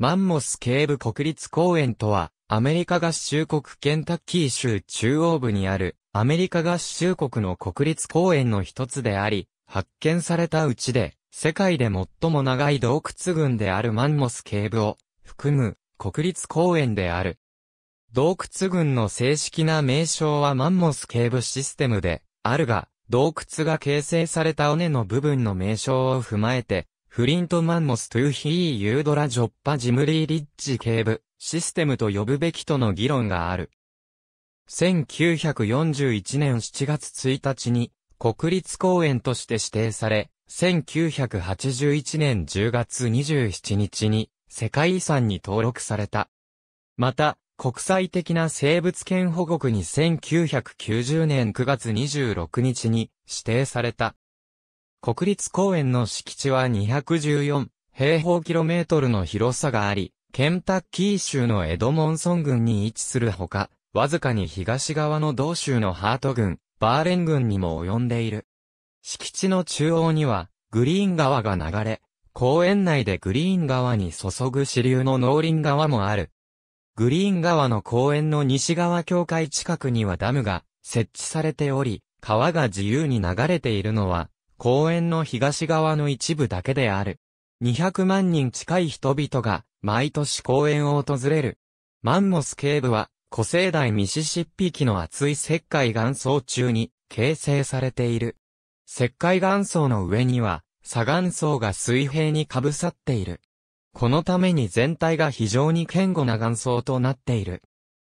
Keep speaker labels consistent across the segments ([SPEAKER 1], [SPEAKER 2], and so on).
[SPEAKER 1] マンモス警部国立公園とは、アメリカ合衆国ケンタッキー州中央部にある、アメリカ合衆国の国立公園の一つであり、発見されたうちで、世界で最も長い洞窟群であるマンモス警部を、含む、国立公園である。洞窟群の正式な名称はマンモス警部システムで、あるが、洞窟が形成された尾根の部分の名称を踏まえて、フリントマンモストゥーヒーユードラジョッパジムリーリッジ警部、システムと呼ぶべきとの議論がある。1941年7月1日に国立公園として指定され、1981年10月27日に世界遺産に登録された。また、国際的な生物圏保護区に1990年9月26日に指定された。国立公園の敷地は214平方キロメートルの広さがあり、ケンタッキー州のエドモンソン郡に位置するほか、わずかに東側の同州のハート郡、バーレン郡にも及んでいる。敷地の中央には、グリーン川が流れ、公園内でグリーン川に注ぐ支流の農林川もある。グリーン川の公園の西側境界近くにはダムが設置されており、川が自由に流れているのは公園の東側の一部だけである。200万人近い人々が毎年公園を訪れる。マンモス警部は古生代ミシシッピ期の厚い石灰岩層中に形成されている。石灰岩層の上には砂岩層が水平にかぶさっている。このために全体が非常に堅固な岩層となっている。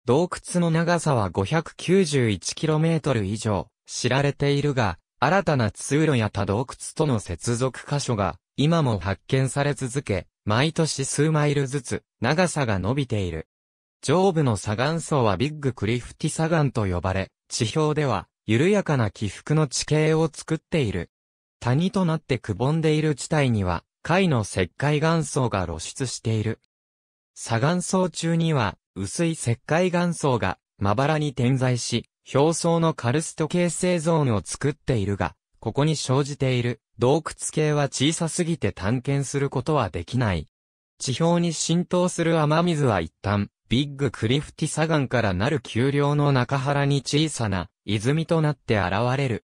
[SPEAKER 1] 洞窟の長さは 591km 以上知られているが、新たな通路や多洞窟との接続箇所が、今も発見され続け、毎年数マイルずつ、長さが伸びている。上部の砂岩層はビッグクリフティ砂岩と呼ばれ、地表では、緩やかな起伏の地形を作っている。谷となってくぼんでいる地帯には、貝の石灰岩層が露出している。砂岩層中には、薄い石灰岩層が、まばらに点在し、表層のカルスト形成ゾーンを作っているが、ここに生じている洞窟系は小さすぎて探検することはできない。地表に浸透する雨水は一旦、ビッグクリフティ砂岩からなる丘陵の中原に小さな泉となって現れる。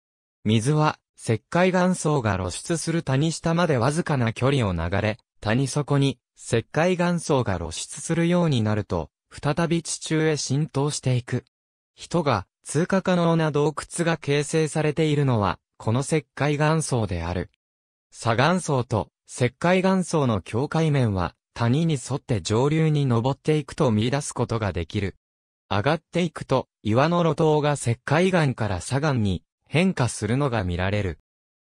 [SPEAKER 1] 水は石灰岩層が露出する谷下までわずかな距離を流れ、谷底に石灰岩層が露出するようになると、再び地中へ浸透していく。人が通過可能な洞窟が形成されているのは、この石灰岩層である。砂岩層と石灰岩層の境界面は、谷に沿って上流に登っていくと見出すことができる。上がっていくと、岩の路頭が石灰岩から砂岩に変化するのが見られる。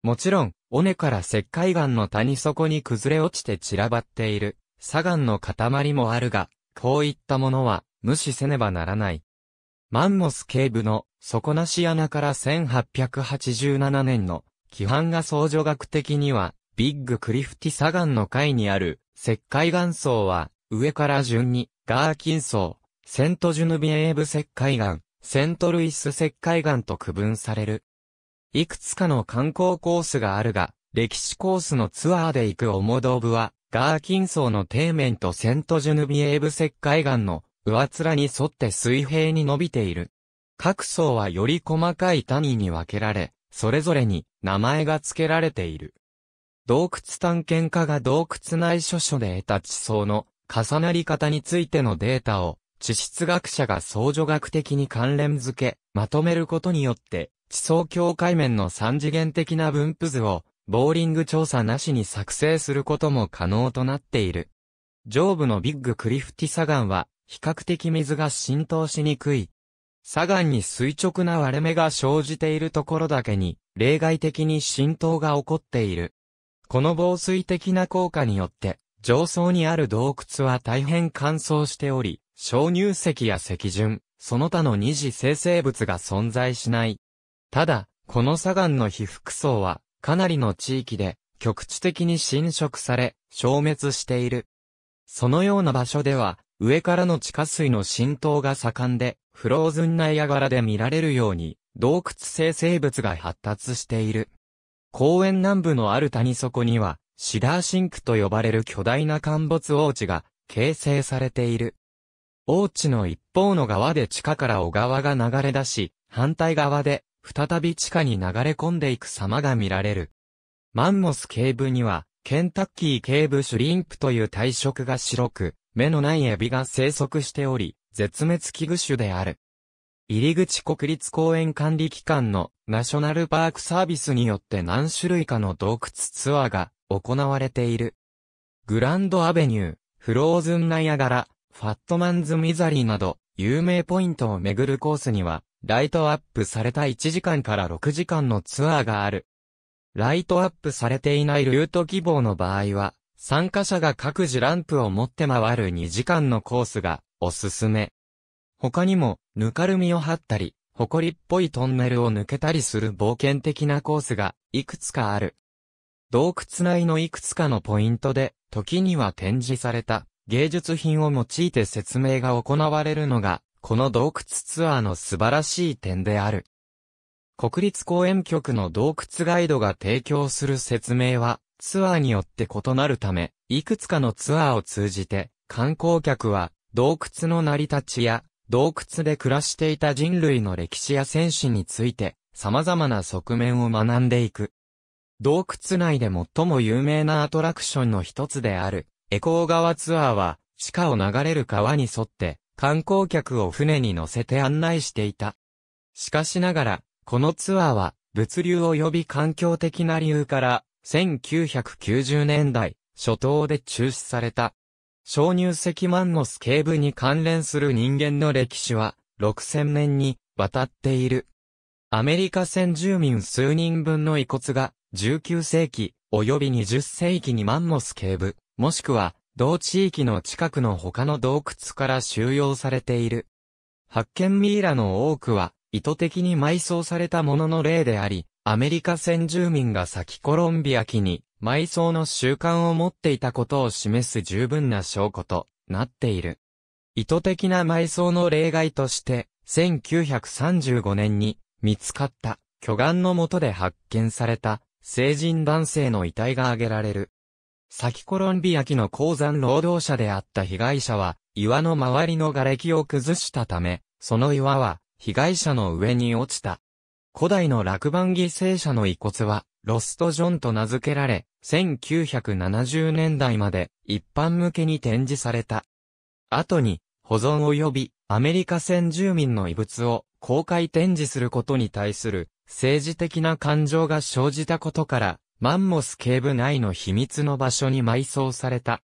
[SPEAKER 1] もちろん、尾根から石灰岩の谷底に崩れ落ちて散らばっている砂岩の塊もあるが、こういったものは無視せねばならない。マンモス警部の底なし穴から1887年の規範が相助学的にはビッグクリフティ砂岩の階にある石灰岩層は上から順にガーキン層、セントジュヌビエーブ石灰岩、セントルイス石灰岩と区分される。いくつかの観光コースがあるが、歴史コースのツアーで行くオモドーブは、ガーキン層の底面とセントジュヌビエーブ石灰岩の上面に沿って水平に伸びている。各層はより細かい谷に分けられ、それぞれに名前が付けられている。洞窟探検家が洞窟内諸書で得た地層の重なり方についてのデータを地質学者が相助学的に関連付け、まとめることによって、地層境界面の三次元的な分布図を、ボーリング調査なしに作成することも可能となっている。上部のビッグクリフティ砂岩は、比較的水が浸透しにくい。砂岩に垂直な割れ目が生じているところだけに、例外的に浸透が起こっている。この防水的な効果によって、上層にある洞窟は大変乾燥しており、小乳石や石順、その他の二次生成物が存在しない。ただ、この砂岩の被覆層は、かなりの地域で、局地的に侵食され、消滅している。そのような場所では、上からの地下水の浸透が盛んで、フローズンナイアガラで見られるように、洞窟生生物が発達している。公園南部のある谷底には、シダーシンクと呼ばれる巨大な陥没王地が形成されている。王地の一方の側で地下から小川が流れ出し、反対側で再び地下に流れ込んでいく様が見られる。マンモス警部には、ケンタッキー警部シュリンプという体色が白く、目のないエビが生息しており、絶滅危惧種である。入口国立公園管理機関のナショナルパークサービスによって何種類かの洞窟ツアーが行われている。グランドアベニュー、フローズンナイアガラ、ファットマンズミザリーなど、有名ポイントを巡るコースには、ライトアップされた1時間から6時間のツアーがある。ライトアップされていないルート希望の場合は、参加者が各自ランプを持って回る2時間のコースがおすすめ。他にも、ぬかるみを張ったり、埃っぽいトンネルを抜けたりする冒険的なコースがいくつかある。洞窟内のいくつかのポイントで、時には展示された芸術品を用いて説明が行われるのが、この洞窟ツアーの素晴らしい点である。国立公園局の洞窟ガイドが提供する説明は、ツアーによって異なるため、いくつかのツアーを通じて、観光客は、洞窟の成り立ちや、洞窟で暮らしていた人類の歴史や戦士について、様々な側面を学んでいく。洞窟内で最も有名なアトラクションの一つである、エコー川ツアーは、地下を流れる川に沿って、観光客を船に乗せて案内していた。しかしながら、このツアーは、物流及び環境的な理由から、1990年代、初頭で中止された。小乳石マンモス警部に関連する人間の歴史は、6000年に、渡っている。アメリカ先住民数人分の遺骨が、19世紀、及び20世紀にマンモス警部、もしくは、同地域の近くの他の洞窟から収容されている。発見ミイラの多くは、意図的に埋葬されたものの例であり、アメリカ先住民が先コロンビア期に埋葬の習慣を持っていたことを示す十分な証拠となっている。意図的な埋葬の例外として、1935年に見つかった巨岩の下で発見された成人男性の遺体が挙げられる。先コロンビア期の鉱山労働者であった被害者は、岩の周りの瓦礫を崩したため、その岩は、被害者の上に落ちた。古代の落盤犠牲者の遺骨は、ロスト・ジョンと名付けられ、1970年代まで一般向けに展示された。後に、保存及びアメリカ先住民の遺物を公開展示することに対する政治的な感情が生じたことから、マンモス警部内の秘密の場所に埋葬された。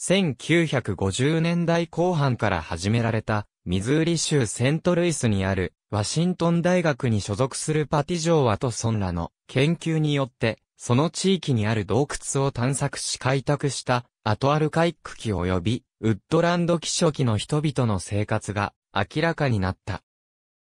[SPEAKER 1] 1950年代後半から始められたミズーリ州セントルイスにあるワシントン大学に所属するパティジョー・ワトソンらの研究によって、その地域にある洞窟を探索し開拓したアトアルカイック期及びウッドランド期初期の人々の生活が明らかになった。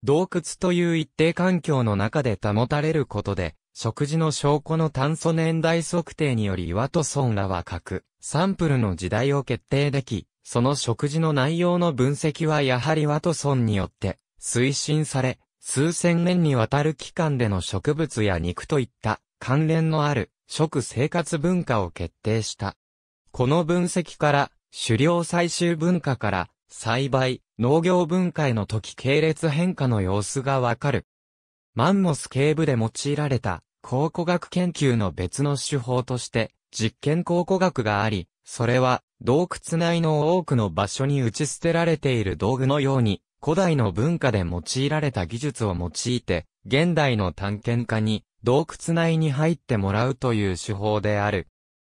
[SPEAKER 1] 洞窟という一定環境の中で保たれることで、食事の証拠の炭素年代測定によりワトソンらは核、サンプルの時代を決定でき、その食事の内容の分析はやはりワトソンによって推進され、数千年にわたる期間での植物や肉といった関連のある食生活文化を決定した。この分析から狩猟採集文化から栽培、農業文化への時系列変化の様子がわかる。マンモス警部で用いられた考古学研究の別の手法として実験考古学があり、それは洞窟内の多くの場所に打ち捨てられている道具のように、古代の文化で用いられた技術を用いて、現代の探検家に洞窟内に入ってもらうという手法である。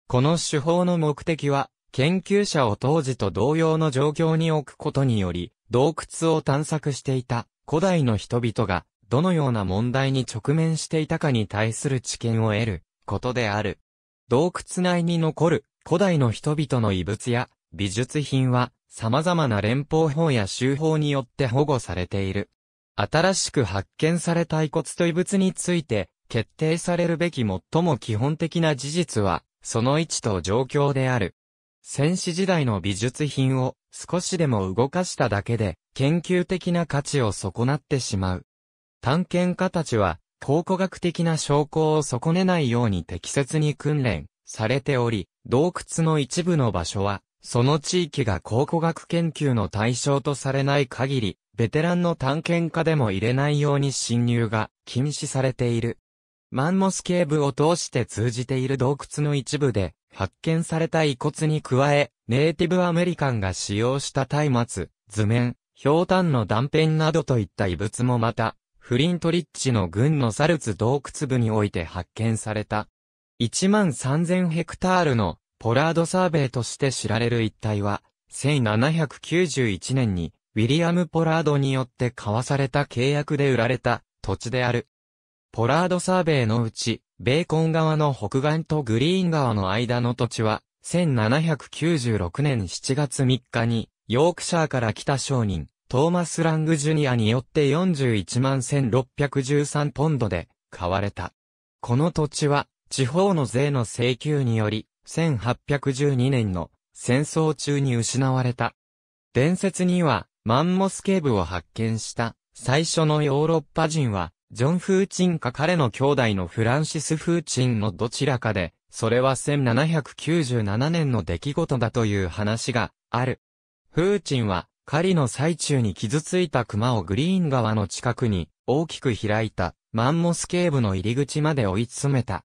[SPEAKER 1] この手法の目的は、研究者を当時と同様の状況に置くことにより、洞窟を探索していた古代の人々が、どのような問題に直面していたかに対する知見を得ることである。洞窟内に残る古代の人々の遺物や美術品は様々な連邦法や州法によって保護されている。新しく発見された遺骨と遺物について決定されるべき最も基本的な事実は、その位置と状況である。戦士時代の美術品を少しでも動かしただけで研究的な価値を損なってしまう。探検家たちは考古学的な証拠を損ねないように適切に訓練されており、洞窟の一部の場所は、その地域が考古学研究の対象とされない限り、ベテランの探検家でも入れないように侵入が禁止されている。マンモス警部を通して通じている洞窟の一部で、発見された遺骨に加え、ネイティブアメリカンが使用した松明、図面、氷炭の断片などといった遺物もまた、フリントリッチの軍のサルツ洞窟部において発見された。1万3000ヘクタールのポラードサーベイとして知られる一帯は、1791年にウィリアム・ポラードによって交わされた契約で売られた土地である。ポラードサーベイのうち、ベーコン側の北岸とグリーン側の間の土地は、1796年7月3日に、ヨークシャーから来た商人、トーマス・ラング・ジュニアによって41万1613ポンドで、買われた。この土地は、地方の税の請求により、1812年の戦争中に失われた。伝説には、マンモス警部を発見した最初のヨーロッパ人は、ジョン・フーチンか彼の兄弟のフランシス・フーチンのどちらかで、それは1797年の出来事だという話がある。フーチンは、狩りの最中に傷ついた熊をグリーン川の近くに大きく開いたマンモス警部の入り口まで追い詰めた。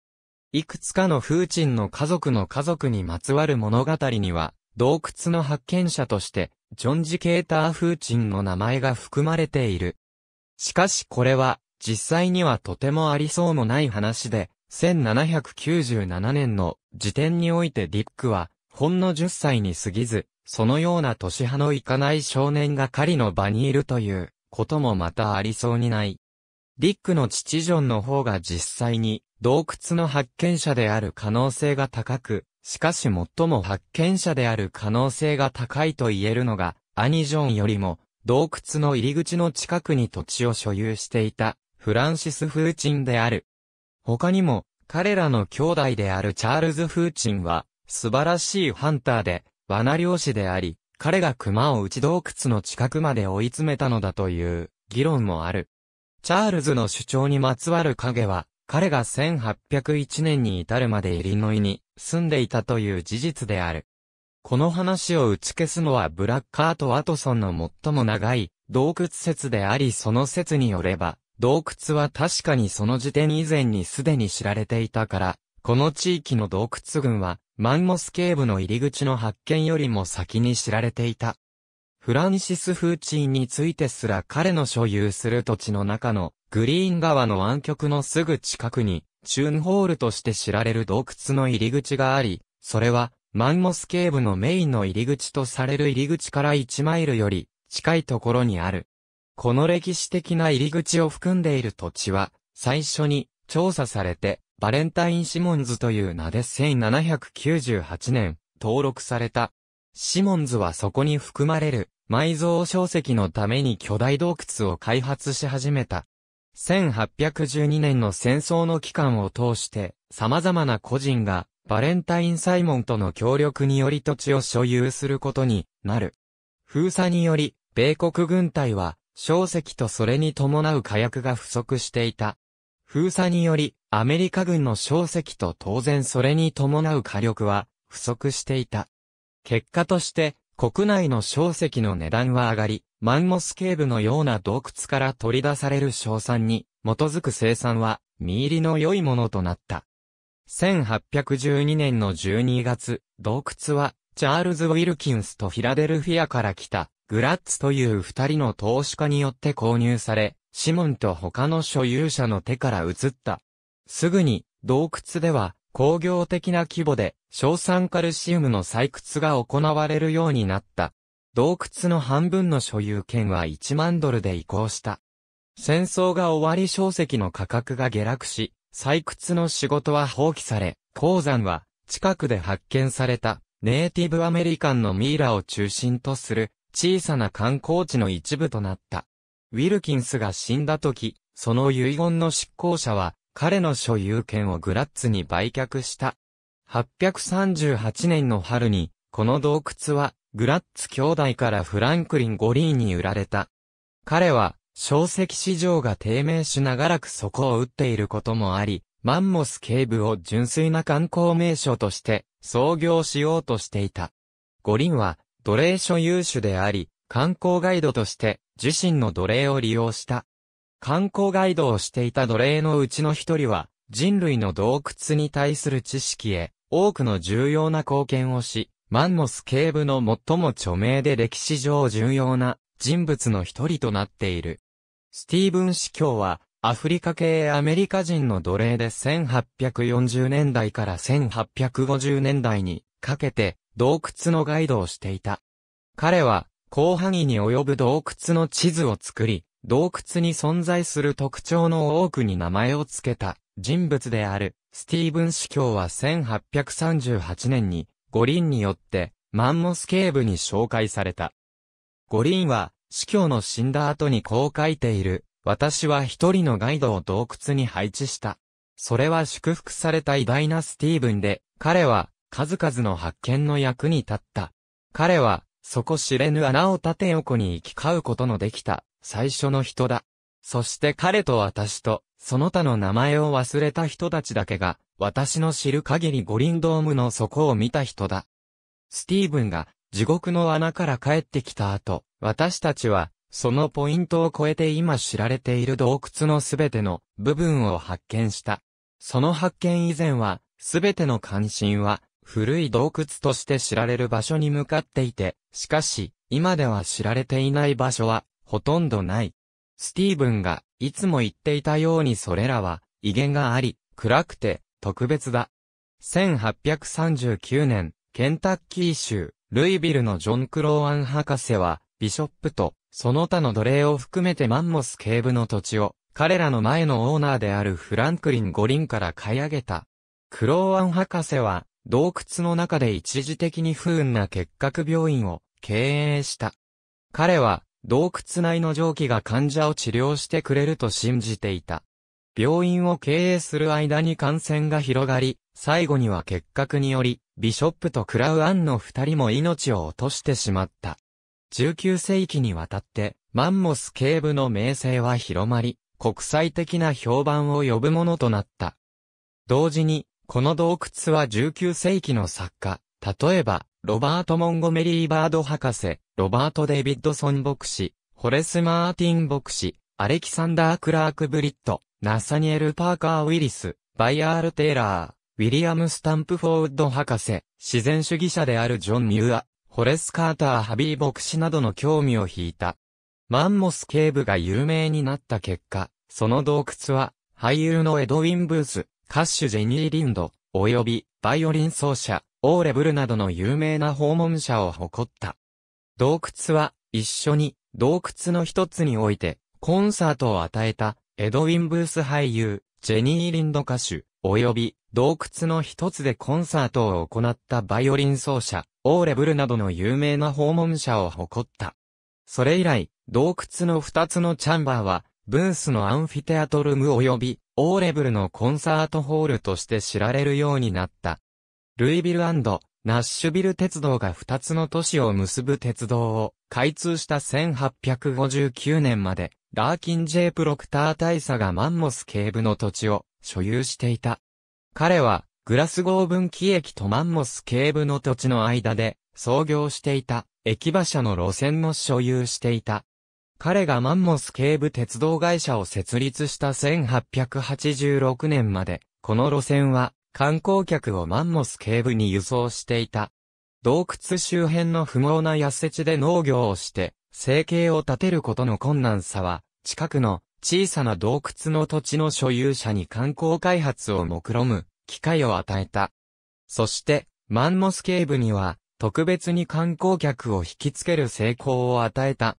[SPEAKER 1] いくつかの風鎮の家族の家族にまつわる物語には、洞窟の発見者として、ジョン・ジ・ケーター・風鎮の名前が含まれている。しかしこれは、実際にはとてもありそうもない話で、1797年の時点においてディックは、ほんの10歳に過ぎず、そのような年派のいかない少年が狩りの場にいるという、こともまたありそうにない。ディックの父ジョンの方が実際に、洞窟の発見者である可能性が高く、しかし最も発見者である可能性が高いと言えるのが、アニジョンよりも、洞窟の入り口の近くに土地を所有していた、フランシス・フーチンである。他にも、彼らの兄弟であるチャールズ・フーチンは、素晴らしいハンターで、罠漁師であり、彼が熊を打ち洞窟の近くまで追い詰めたのだという、議論もある。チャールズの主張にまつわる影は、彼が1801年に至るまでイリノイに住んでいたという事実である。この話を打ち消すのはブラッカート・ワトソンの最も長い洞窟説でありその説によれば、洞窟は確かにその時点以前にすでに知られていたから、この地域の洞窟群は、マンモス警部の入り口の発見よりも先に知られていた。フランシス・フーチーについてすら彼の所有する土地の中のグリーン川の湾曲のすぐ近くに、チューンホールとして知られる洞窟の入り口があり、それは、マンモスケーブのメインの入り口とされる入り口から1マイルより近いところにある。この歴史的な入り口を含んでいる土地は、最初に調査されて、バレンタイン・シモンズという名で1798年登録された。シモンズはそこに含まれる埋蔵小石のために巨大洞窟を開発し始めた。1812年の戦争の期間を通して様々な個人がバレンタイン・サイモンとの協力により土地を所有することになる。封鎖により、米国軍隊は、小石とそれに伴う火薬が不足していた。封鎖により、アメリカ軍の小石と当然それに伴う火力は不足していた。結果として、国内の小石の値段は上がり、マンモスケーブのような洞窟から取り出される硝酸に基づく生産は、見入りの良いものとなった。1812年の12月、洞窟は、チャールズ・ウィルキンスとフィラデルフィアから来た、グラッツという二人の投資家によって購入され、シモンと他の所有者の手から移った。すぐに、洞窟では、工業的な規模で、硝酸カルシウムの採掘が行われるようになった。洞窟の半分の所有権は1万ドルで移行した。戦争が終わり小石の価格が下落し、採掘の仕事は放棄され、鉱山は近くで発見されたネイティブアメリカンのミイラを中心とする小さな観光地の一部となった。ウィルキンスが死んだ時、その遺言の執行者は彼の所有権をグラッツに売却した。838年の春に、この洞窟はグラッツ兄弟からフランクリン・ゴリーに売られた。彼は、小石市場が低迷しながらくそこを打っていることもあり、マンモス警部を純粋な観光名所として創業しようとしていた。五輪は奴隷所有主であり、観光ガイドとして自身の奴隷を利用した。観光ガイドをしていた奴隷のうちの一人は人類の洞窟に対する知識へ多くの重要な貢献をし、マンモス警部の最も著名で歴史上重要な人物の一人となっている。スティーブン司教は、アフリカ系アメリカ人の奴隷で1840年代から1850年代にかけて洞窟のガイドをしていた。彼は、広範囲に及ぶ洞窟の地図を作り、洞窟に存在する特徴の多くに名前を付けた人物である。スティーブン司教は1838年に五輪によって、マンモス警部に紹介された。五輪は、司教の死んだ後にこう書いている。私は一人のガイドを洞窟に配置した。それは祝福された偉大なスティーブンで、彼は、数々の発見の役に立った。彼は、そこ知れぬ穴を縦横に行き交うことのできた、最初の人だ。そして彼と私と、その他の名前を忘れた人たちだけが、私の知る限り五輪ドームの底を見た人だ。スティーブンが地獄の穴から帰ってきた後、私たちは、そのポイントを超えて今知られている洞窟のすべての部分を発見した。その発見以前は、すべての関心は、古い洞窟として知られる場所に向かっていて、しかし、今では知られていない場所は、ほとんどない。スティーブンが、いつも言っていたようにそれらは、威厳があり、暗くて、特別だ。1839年、ケンタッキー州、ルイビルのジョン・クローアン博士は、ビショップと、その他の奴隷を含めてマンモス警部の土地を、彼らの前のオーナーであるフランクリン五輪から買い上げた。クローアン博士は、洞窟の中で一時的に不運な結核病院を経営した。彼は、洞窟内の蒸気が患者を治療してくれると信じていた。病院を経営する間に感染が広がり、最後には結核により、ビショップとクラウアンの二人も命を落としてしまった。19世紀にわたって、マンモス警部の名声は広まり、国際的な評判を呼ぶものとなった。同時に、この洞窟は19世紀の作家、例えば、ロバート・モンゴメリー・バード博士、ロバート・デビッドソン牧師、ホレス・マーティン牧師、アレキサンダー・クラーク・ブリッド、ナサニエル・パーカー・ウィリス、バイアール・テイラー、ウィリアム・スタンプフォード博士、自然主義者であるジョン・ミューア、ホレス・カーター・ハビー牧師などの興味を引いた。マンモス警部が有名になった結果、その洞窟は、俳優のエドウィン・ブース、歌手ジェニー・リンド、及び、バイオリン奏者、オーレブルなどの有名な訪問者を誇った。洞窟は、一緒に、洞窟の一つにおいて、コンサートを与えた、エドウィン・ブース俳優、ジェニー・リンド歌手、及び洞窟の一つでコンサートを行ったバイオリン奏者、オーレブルなどの有名な訪問者を誇った。それ以来、洞窟の二つのチャンバーは、ブースのアンフィテアトルム及び、オーレブルのコンサートホールとして知られるようになった。ルイビルナッシュビル鉄道が2つの都市を結ぶ鉄道を開通した1859年まで、ダーキン・ジェープロクター大佐がマンモス警部の土地を所有していた。彼は、グラスゴー分岐駅とマンモス警部の土地の間で創業していた駅馬車の路線も所有していた。彼がマンモス警部鉄道会社を設立した1886年まで、この路線は観光客をマンモス警部に輸送していた。洞窟周辺の不毛な痩せ地で農業をして、生計を立てることの困難さは、近くの小さな洞窟の土地の所有者に観光開発を目論む機会を与えた。そして、マンモス警部には、特別に観光客を引きつける成功を与えた。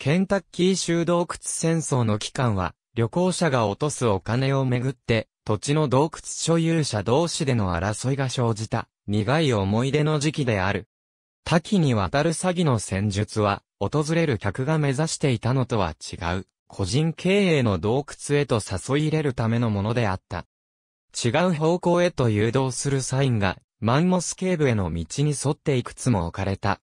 [SPEAKER 1] ケンタッキー州洞窟戦争の期間は、旅行者が落とすお金をめぐって、土地の洞窟所有者同士での争いが生じた、苦い思い出の時期である。多岐にわたる詐欺の戦術は、訪れる客が目指していたのとは違う、個人経営の洞窟へと誘い入れるためのものであった。違う方向へと誘導するサインが、マンモス警部への道に沿っていくつも置かれた。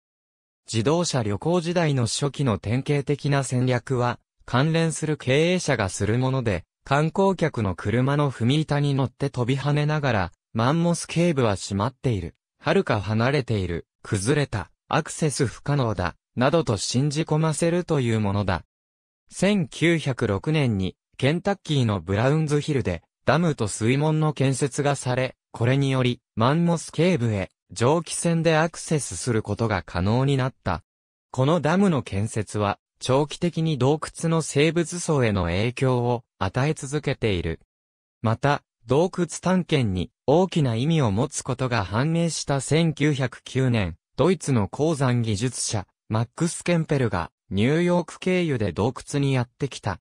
[SPEAKER 1] 自動車旅行時代の初期の典型的な戦略は、関連する経営者がするもので、観光客の車の踏み板に乗って飛び跳ねながら、マンモス警部は閉まっている。遥か離れている。崩れた。アクセス不可能だ。などと信じ込ませるというものだ。1906年に、ケンタッキーのブラウンズヒルで、ダムと水門の建設がされ、これにより、マンモス警部へ、蒸気船でアクセスすることが可能になった。このダムの建設は、長期的に洞窟の生物層への影響を与え続けている。また、洞窟探検に大きな意味を持つことが判明した1909年、ドイツの鉱山技術者、マックス・ケンペルがニューヨーク経由で洞窟にやってきた。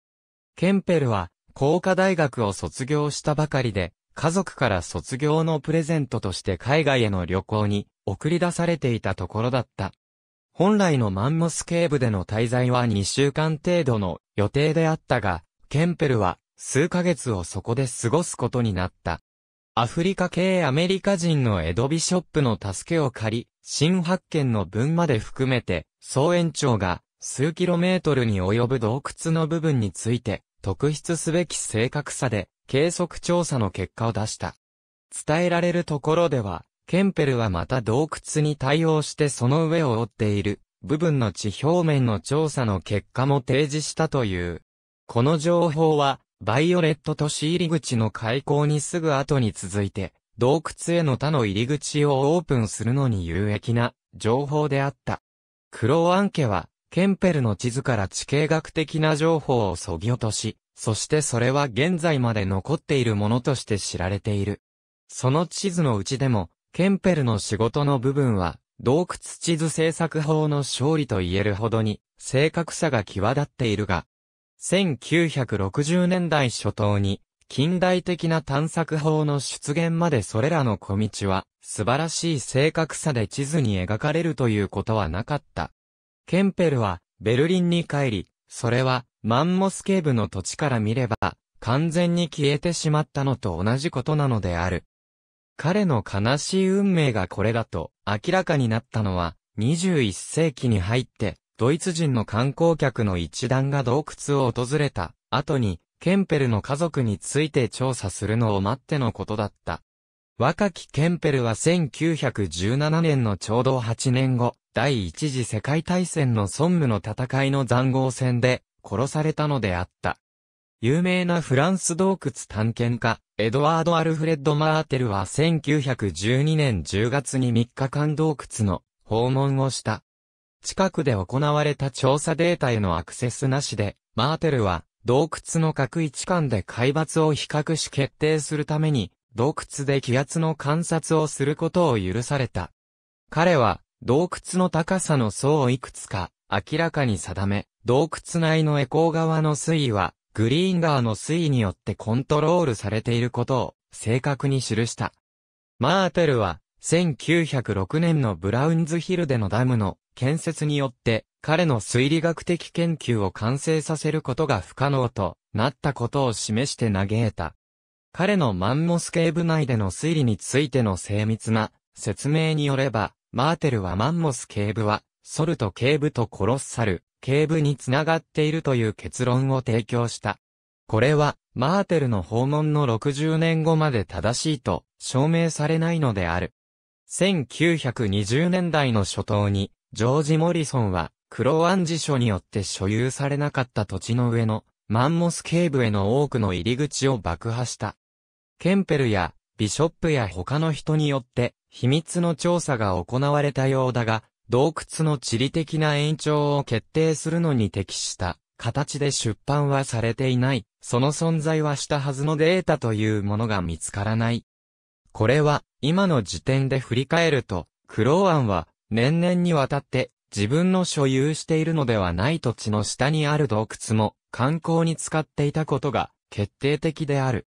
[SPEAKER 1] ケンペルは工科大学を卒業したばかりで、家族から卒業のプレゼントとして海外への旅行に送り出されていたところだった。本来のマンモス警部での滞在は2週間程度の予定であったが、ケンペルは数ヶ月をそこで過ごすことになった。アフリカ系アメリカ人のエドビショップの助けを借り、新発見の分まで含めて、総延長が数キロメートルに及ぶ洞窟の部分について、特筆すべき正確さで計測調査の結果を出した。伝えられるところでは、ケンペルはまた洞窟に対応してその上を追っている部分の地表面の調査の結果も提示したという。この情報は、バイオレット都市入り口の開口にすぐ後に続いて、洞窟への他の入り口をオープンするのに有益な情報であった。クローアン家は、ケンペルの地図から地形学的な情報を削ぎ落とし、そしてそれは現在まで残っているものとして知られている。その地図のうちでも、ケンペルの仕事の部分は、洞窟地図制作法の勝利と言えるほどに、正確さが際立っているが、1960年代初頭に、近代的な探索法の出現までそれらの小道は、素晴らしい正確さで地図に描かれるということはなかった。ケンペルは、ベルリンに帰り、それは、マンモスケーブの土地から見れば、完全に消えてしまったのと同じことなのである。彼の悲しい運命がこれだと明らかになったのは、21世紀に入って、ドイツ人の観光客の一団が洞窟を訪れた後に、ケンペルの家族について調査するのを待ってのことだった。若きケンペルは1917年のちょうど8年後、第一次世界大戦のソンムの戦いの残壕戦で殺されたのであった。有名なフランス洞窟探検家、エドワード・アルフレッド・マーテルは1912年10月に3日間洞窟の訪問をした。近くで行われた調査データへのアクセスなしで、マーテルは洞窟の各一間で海抜を比較し決定するために、洞窟で気圧の観察をすることを許された。彼は、洞窟の高さの層をいくつか明らかに定め、洞窟内のエコー側の水位はグリーンガーの推移によってコントロールされていることを正確に記した。マーテルは、1906年のブラウンズヒルでのダムの建設によって、彼の推理学的研究を完成させることが不可能となったことを示して嘆いた。彼のマンモスケーブ内での推理についての精密な説明によれば、マーテルはマンモス警部は、ソルト警部とコロッサル警部につながっているという結論を提供した。これは、マーテルの訪問の60年後まで正しいと証明されないのである。1920年代の初頭に、ジョージ・モリソンは、クロワン辞書によって所有されなかった土地の上の、マンモス警部への多くの入り口を爆破した。ケンペルや、ビショップや他の人によって、秘密の調査が行われたようだが、洞窟の地理的な延長を決定するのに適した形で出版はされていない、その存在はしたはずのデータというものが見つからない。これは、今の時点で振り返ると、クローアンは、年々にわたって、自分の所有しているのではない土地の下にある洞窟も、観光に使っていたことが、決定的である。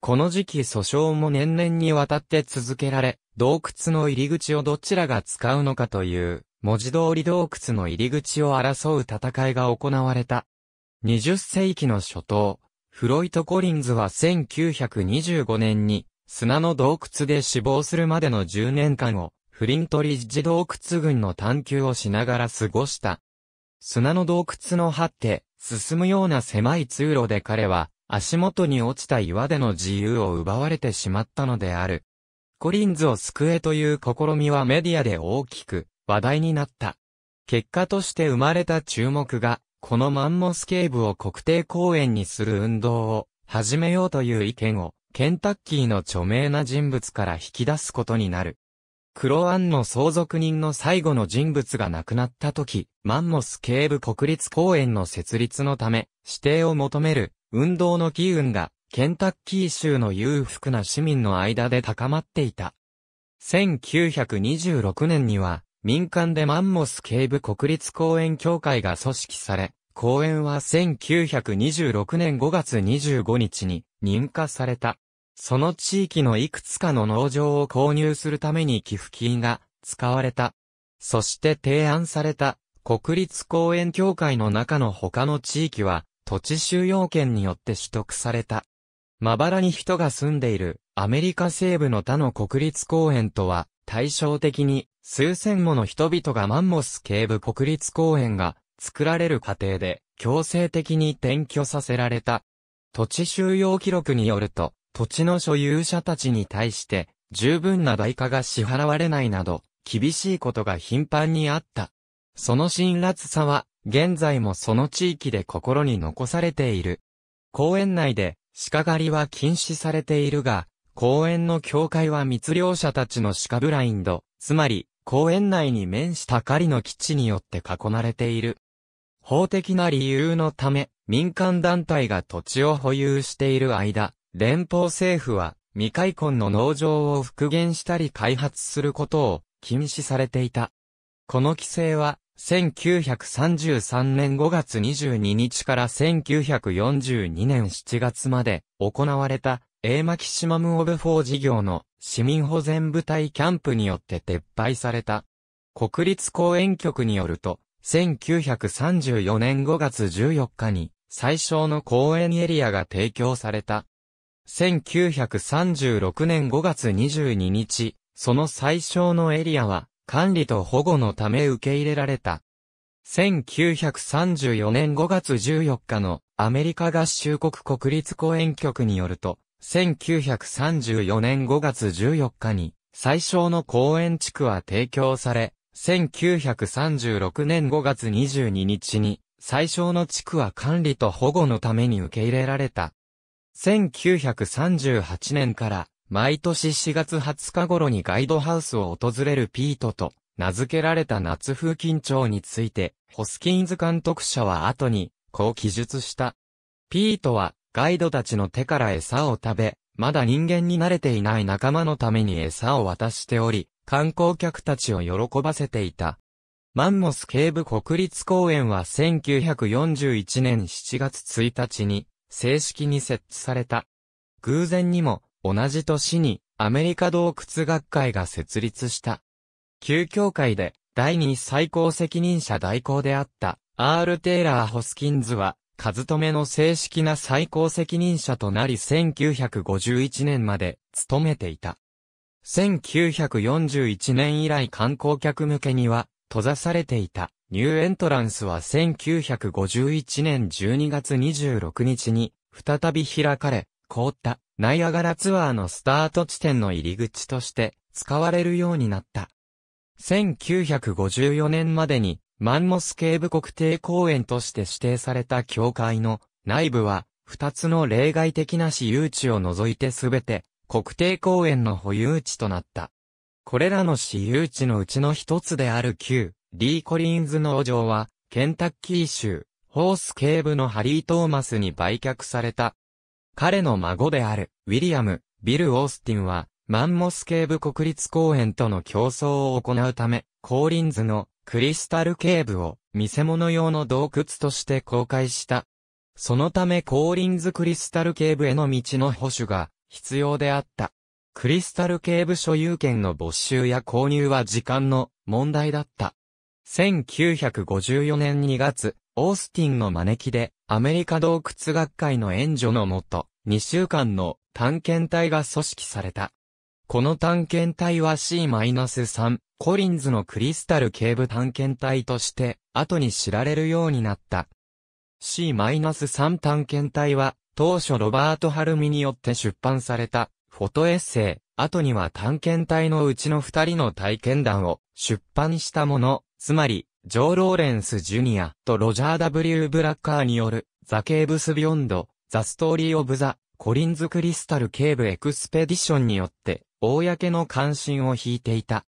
[SPEAKER 1] この時期訴訟も年々にわたって続けられ、洞窟の入り口をどちらが使うのかという、文字通り洞窟の入り口を争う戦いが行われた。20世紀の初頭、フロイト・コリンズは1925年に砂の洞窟で死亡するまでの10年間をフリントリッジ洞窟群の探求をしながら過ごした。砂の洞窟の張って、進むような狭い通路で彼は足元に落ちた岩での自由を奪われてしまったのである。コリンズを救えという試みはメディアで大きく話題になった。結果として生まれた注目が、このマンモス警部を国定公園にする運動を始めようという意見を、ケンタッキーの著名な人物から引き出すことになる。クロアンの相続人の最後の人物が亡くなった時、マンモス警部国立公園の設立のため、指定を求める運動の機運がケンタッキー州の裕福な市民の間で高まっていた。1926年には、民間でマンモス警部国立公園協会が組織され、公園は1926年5月25日に認可された。その地域のいくつかの農場を購入するために寄付金が使われた。そして提案された国立公園協会の中の他の地域は土地収容権によって取得された。まばらに人が住んでいるアメリカ西部の他の国立公園とは対照的に数千もの人々がマンモス警部国立公園が作られる過程で強制的に転居させられた。土地収容記録によると土地の所有者たちに対して十分な代価が支払われないなど厳しいことが頻繁にあった。その辛辣さは現在もその地域で心に残されている。公園内で鹿狩りは禁止されているが、公園の境界は密猟者たちの鹿ブラインド、つまり、公園内に面した狩りの基地によって囲まれている。法的な理由のため、民間団体が土地を保有している間、連邦政府は未開墾の農場を復元したり開発することを禁止されていた。この規制は1933年5月22日から1942年7月まで行われた A マキシマム・オブ・フォー事業の市民保全部隊キャンプによって撤廃された。国立公園局によると、1934年5月14日に最小の公園エリアが提供された。1936年5月22日、その最小のエリアは管理と保護のため受け入れられた。1934年5月14日のアメリカ合衆国国立公園局によると、1934年5月14日に最小の公園地区は提供され、1936年5月22日に最小の地区は管理と保護のために受け入れられた。1938年から毎年4月20日頃にガイドハウスを訪れるピートと名付けられた夏風緊張について、ホスキンズ監督者は後に、こう記述した。ピートは、ガイドたちの手から餌を食べ、まだ人間に慣れていない仲間のために餌を渡しており、観光客たちを喜ばせていた。マンモス警部国立公園は1941年7月1日に正式に設置された。偶然にも同じ年にアメリカ洞窟学会が設立した。旧教会で第二最高責任者代行であった R. テイラー・ホスキンズは、カズトメの正式な最高責任者となり1951年まで務めていた。1941年以来観光客向けには閉ざされていたニューエントランスは1951年12月26日に再び開かれ、凍ったナイアガラツアーのスタート地点の入り口として使われるようになった。1954年までにマンモス警部国定公園として指定された教会の内部は2つの例外的な私有地を除いてすべて国定公園の保有地となった。これらの私有地のうちの一つである旧リー・コリンズ農場はケンタッキー州ホース警部のハリー・トーマスに売却された彼の孫である、ウィリアム、ビル・オースティンは、マンモス警部国立公園との競争を行うため、コーリンズのクリスタル警部を見せ物用の洞窟として公開した。そのためコーリンズクリスタル警部への道の保守が必要であった。クリスタル警部所有権の没収や購入は時間の問題だった。1954年2月、オースティンの招きでアメリカ洞窟学会の援助のもと、2週間の探検隊が組織された。この探検隊は C-3、コリンズのクリスタル警部探検隊として、後に知られるようになった。C-3 探検隊は、当初ロバート・ハルミによって出版された、フォトエッセイ、後には探検隊のうちの二人の体験談を出版したもの、つまり、ジョー・ローレンス・ジュニアとロジャー・ W・ ブラッカーによる、ザ・ケーブス・ビヨンド、ザ・ストーリー・オブ・ザ・コリンズ・クリスタル・ケーブ・エクスペディションによって、公の関心を引いていた。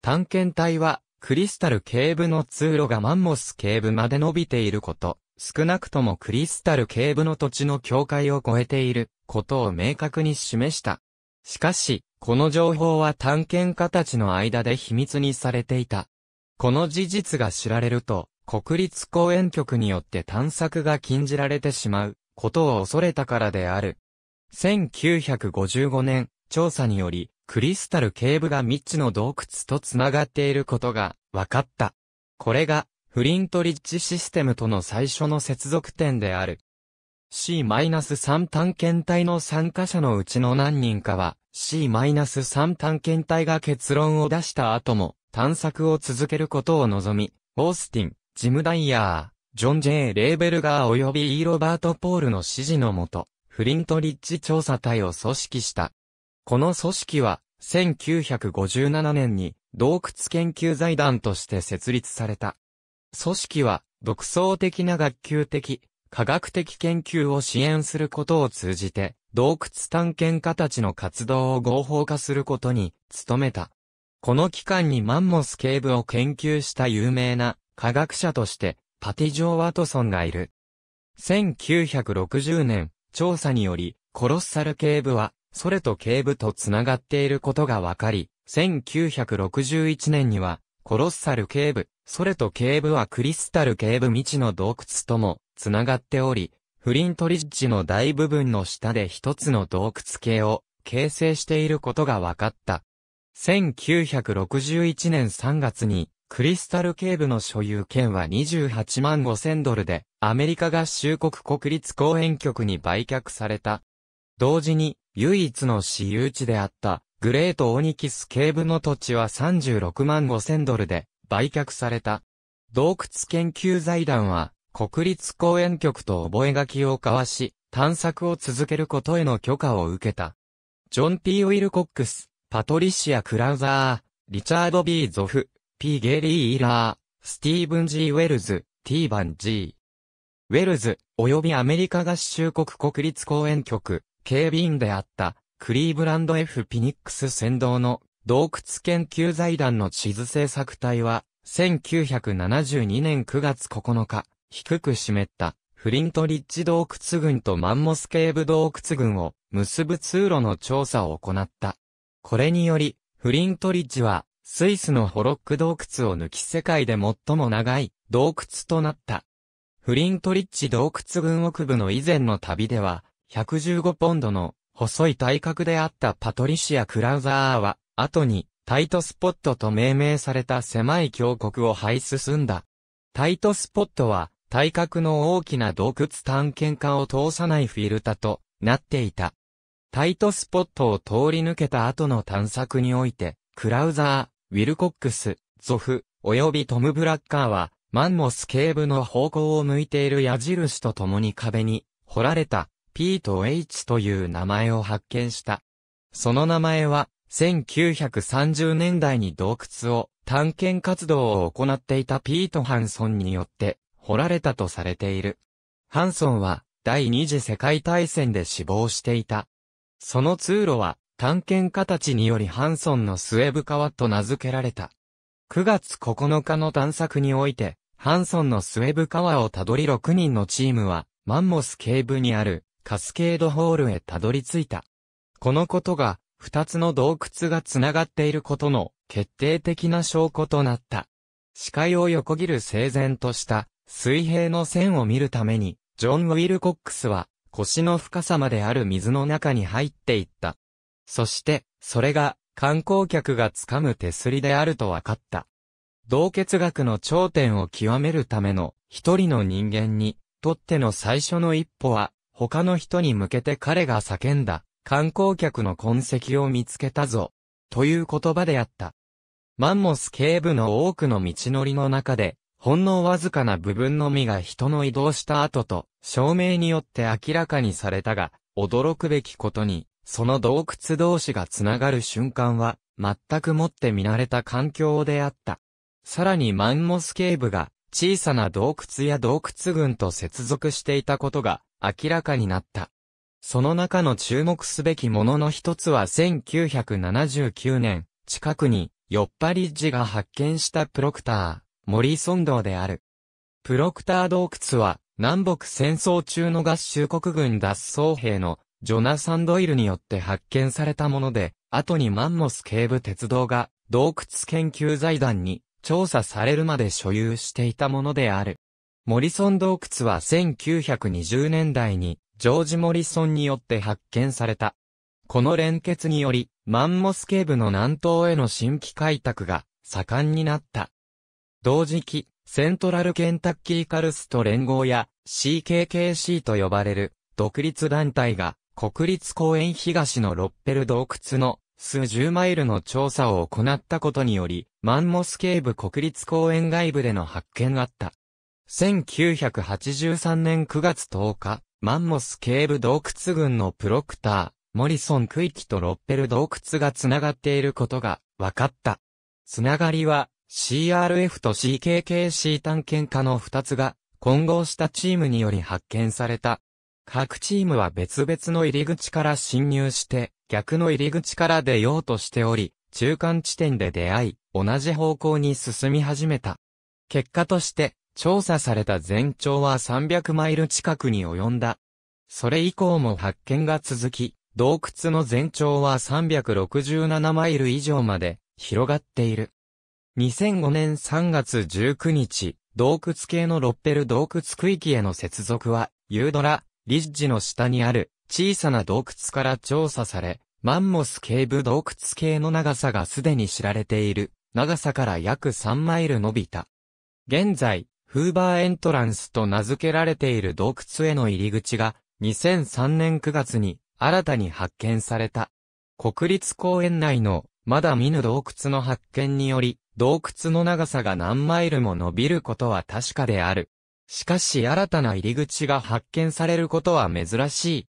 [SPEAKER 1] 探検隊は、クリスタル・ケーブの通路がマンモス・ケーブまで伸びていること、少なくともクリスタル・ケーブの土地の境界を越えていることを明確に示した。しかし、この情報は探検家たちの間で秘密にされていた。この事実が知られると、国立公園局によって探索が禁じられてしまうことを恐れたからである。1955年、調査により、クリスタル警部が未知の洞窟と繋がっていることが分かった。これが、フリントリッジシステムとの最初の接続点である。C-3 探検隊の参加者のうちの何人かは、C-3 探検隊が結論を出した後も、探索を続けることを望み、オースティン、ジム・ダイヤー、ジョン・ジェイレーベルガー及びイー・ロバート・ポールの指示のもと、フリントリッジ調査隊を組織した。この組織は、1957年に洞窟研究財団として設立された。組織は、独創的な学級的、科学的研究を支援することを通じて、洞窟探検家たちの活動を合法化することに努めた。この期間にマンモス警部を研究した有名な科学者として、パティジョー・ワトソンがいる。1960年、調査により、コロッサル警部は、ソレと警部と繋がっていることが分かり、1961年には、コロッサル警部、ソレと警部はクリスタル警部未知の洞窟とも繋がっており、フリントリッジの大部分の下で一つの洞窟系を形成していることが分かった。1961年3月に、クリスタル警部の所有権は28万5千ドルで、アメリカ合衆国国立公園局に売却された。同時に、唯一の私有地であった、グレートオニキス警部の土地は36万5千ドルで、売却された。洞窟研究財団は、国立公園局と覚書を交わし、探索を続けることへの許可を受けた。ジョン・ P・ ウィルコックス、パトリシア・クラウザー、リチャード・ B・ ゾフ、P・ ゲリー・イーラー、スティーブン・ G・ ウェルズ、T・ バン・ G。ウェルズ、及びアメリカ合衆国国立公園局、警備員であった、クリーブランド・ F・ ピニックス先導の洞窟研究財団の地図制作隊は、1972年9月9日、低く湿ったフリントリッジ洞窟群とマンモスケーブ洞窟群を結ぶ通路の調査を行った。これにより、フリントリッジは、スイスのホロック洞窟を抜き世界で最も長い洞窟となった。フリントリッジ洞窟群奥部の以前の旅では、115ポンドの細い体格であったパトリシア・クラウザーは、後にタイトスポットと命名された狭い峡谷を這い進んだ。タイトスポットは、体格の大きな洞窟探検家を通さないフィルタとなっていた。タイトスポットを通り抜けた後の探索において、クラウザー、ウィルコックス、ゾフ、及びトム・ブラッカーは、マンモス警部の方向を向いている矢印と共に壁に、掘られた、P と H という名前を発見した。その名前は、1930年代に洞窟を探検活動を行っていたピート・ハンソンによって掘られたとされている。ハンソンは第二次世界大戦で死亡していた。その通路は、探検家たちによりハンソンのスエブ川と名付けられた。9月9日の探索において、ハンソンのスエブ川をたどり6人のチームは、マンモス警部にあるカスケードホールへたどり着いた。このことが、2つの洞窟がつながっていることの決定的な証拠となった。視界を横切る整然とした水平の線を見るために、ジョン・ウィルコックスは腰の深さまである水の中に入っていった。そして、それが観光客が掴む手すりであると分かった。洞穴学の頂点を極めるための一人の人間にとっての最初の一歩は他の人に向けて彼が叫んだ観光客の痕跡を見つけたぞという言葉であった。マンモス警部の多くの道のりの中でほんのわずかな部分のみが人の移動した後と、証明によって明らかにされたが、驚くべきことに、その洞窟同士が繋がる瞬間は、全くもって見慣れた環境であった。さらにマンモス警部が、小さな洞窟や洞窟群と接続していたことが、明らかになった。その中の注目すべきものの一つは1979年、近くに、ヨッパリッジが発見したプロクター。森村道である。プロクター洞窟は、南北戦争中の合衆国軍脱走兵のジョナサン・ドイルによって発見されたもので、後にマンモス警部鉄道が洞窟研究財団に調査されるまで所有していたものである。モリソン洞窟は1920年代にジョージ・モリソンによって発見された。この連結により、マンモス警部の南東への新規開拓が盛んになった。同時期、セントラルケンタッキーカルスト連合や CKKC と呼ばれる独立団体が国立公園東のロッペル洞窟の数十マイルの調査を行ったことにより、マンモス警部国立公園外部での発見があった。1983年9月10日、マンモス警部洞窟群のプロクター、モリソン区域とロッペル洞窟が繋がっていることが分かった。つながりは CRF と CKKC 探検家の2つが混合したチームにより発見された。各チームは別々の入り口から侵入して、逆の入り口から出ようとしており、中間地点で出会い、同じ方向に進み始めた。結果として、調査された全長は300マイル近くに及んだ。それ以降も発見が続き、洞窟の全長は367マイル以上まで広がっている。2005年3月19日、洞窟系のロッペル洞窟区域への接続は、ユードラ、リッジの下にある小さな洞窟から調査され、マンモス警部洞窟系の長さがすでに知られている、長さから約3マイル伸びた。現在、フーバーエントランスと名付けられている洞窟への入り口が、2003年9月に新たに発見された。国立公園内のまだ見ぬ洞窟の発見により、洞窟の長さが何マイルも伸びることは確かである。しかし新たな入り口が発見されることは珍しい。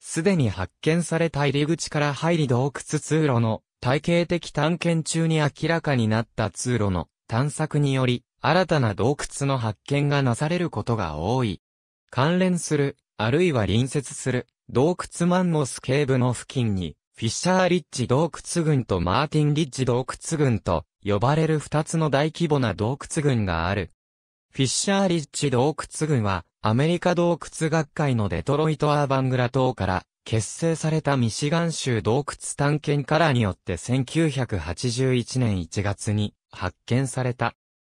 [SPEAKER 1] すでに発見された入り口から入り洞窟通路の体系的探検中に明らかになった通路の探索により新たな洞窟の発見がなされることが多い。関連する、あるいは隣接する洞窟マンモス警部の付近にフィッシャーリッジ洞窟群とマーティンリッジ洞窟群と呼ばれる二つの大規模な洞窟群がある。フィッシャーリッジ洞窟群はアメリカ洞窟学会のデトロイト・アーバングラ島から結成されたミシガン州洞窟探検ラらによって1981年1月に発見された。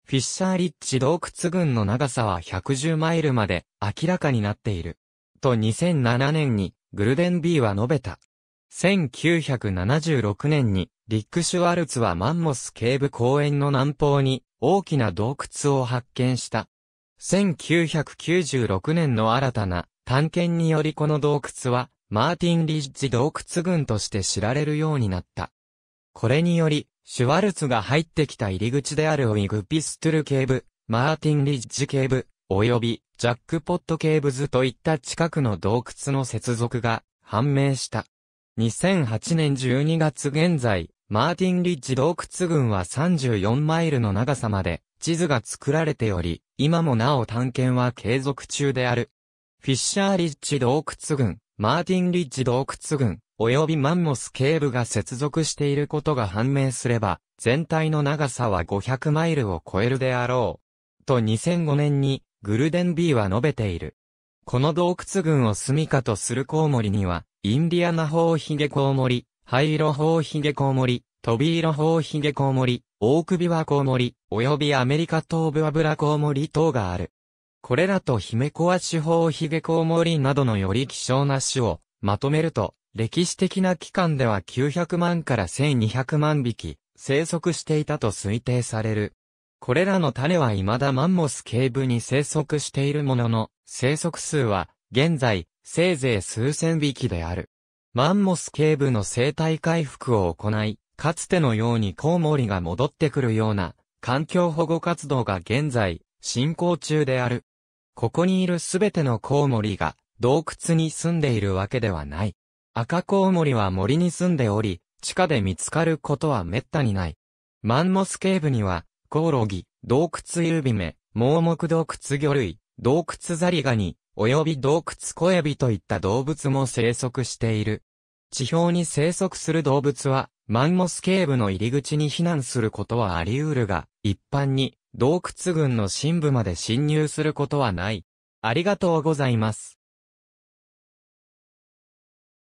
[SPEAKER 1] フィッシャーリッジ洞窟群の長さは110マイルまで明らかになっている。と2007年にグルデン B は述べた。1976年に、リック・シュワルツはマンモス警部公園の南方に大きな洞窟を発見した。1996年の新たな探検によりこの洞窟は、マーティン・リッジ洞窟群として知られるようになった。これにより、シュワルツが入ってきた入り口であるウィグ・ピストゥル警部、マーティン・リッジ警部、及びジャックポット警部図といった近くの洞窟の接続が判明した。2008年12月現在、マーティンリッジ洞窟群は34マイルの長さまで地図が作られており、今もなお探検は継続中である。フィッシャーリッジ洞窟群、マーティンリッジ洞窟群、及びマンモス警部が接続していることが判明すれば、全体の長さは500マイルを超えるであろう。と2005年に、グルデンビーは述べている。この洞窟群を住処とするコウモリには、インディアナホウヒゲコウモリ、灰色ホウヒゲコウモリ、トビイロホウヒゲコウモリ、オオクビワコウモリ、およびアメリカ東部アブラコウモリ等がある。これらとヒメコアシホウヒゲコウモリなどのより希少な種をまとめると、歴史的な期間では900万から1200万匹生息していたと推定される。これらの種は未だマンモス警部に生息しているものの、生息数は現在せいぜい数千匹である。マンモス警部の生態回復を行い、かつてのようにコウモリが戻ってくるような環境保護活動が現在進行中である。ここにいるすべてのコウモリが洞窟に住んでいるわけではない。赤コウモリは森に住んでおり、地下で見つかることは滅多にない。マンモス警部には、コオロギ、洞窟ユービメ、盲目洞窟魚類、洞窟ザリガニ、及び洞窟小エビといった動物も生息している。地表に生息する動物は、マンモス警部の入り口に避難することはあり得るが、一般に洞窟群の深部まで侵入することはない。ありがとうございます。